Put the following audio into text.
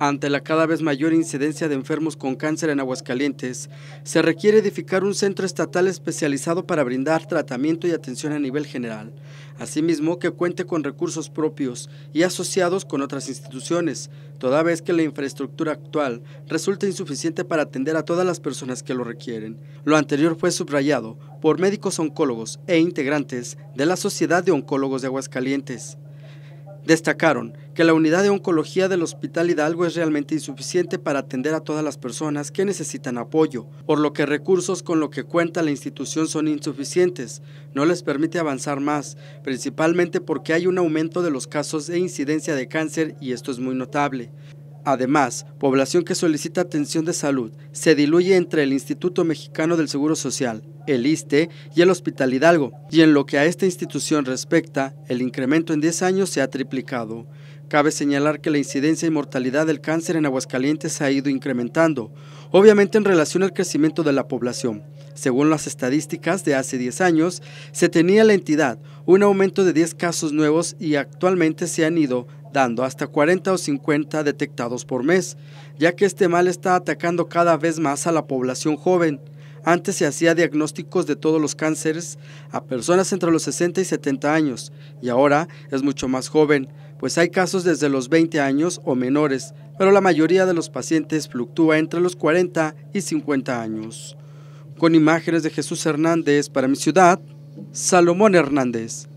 Ante la cada vez mayor incidencia de enfermos con cáncer en Aguascalientes, se requiere edificar un centro estatal especializado para brindar tratamiento y atención a nivel general, asimismo que cuente con recursos propios y asociados con otras instituciones, toda vez que la infraestructura actual resulta insuficiente para atender a todas las personas que lo requieren. Lo anterior fue subrayado por médicos oncólogos e integrantes de la Sociedad de Oncólogos de Aguascalientes. Destacaron que la unidad de oncología del Hospital Hidalgo es realmente insuficiente para atender a todas las personas que necesitan apoyo, por lo que recursos con lo que cuenta la institución son insuficientes, no les permite avanzar más, principalmente porque hay un aumento de los casos e incidencia de cáncer y esto es muy notable. Además, población que solicita atención de salud se diluye entre el Instituto Mexicano del Seguro Social, el ISTE y el Hospital Hidalgo, y en lo que a esta institución respecta, el incremento en 10 años se ha triplicado. Cabe señalar que la incidencia y mortalidad del cáncer en Aguascalientes ha ido incrementando, obviamente en relación al crecimiento de la población. Según las estadísticas de hace 10 años, se tenía en la entidad un aumento de 10 casos nuevos y actualmente se han ido dando hasta 40 o 50 detectados por mes, ya que este mal está atacando cada vez más a la población joven. Antes se hacía diagnósticos de todos los cánceres a personas entre los 60 y 70 años y ahora es mucho más joven, pues hay casos desde los 20 años o menores, pero la mayoría de los pacientes fluctúa entre los 40 y 50 años. Con imágenes de Jesús Hernández para mi ciudad, Salomón Hernández.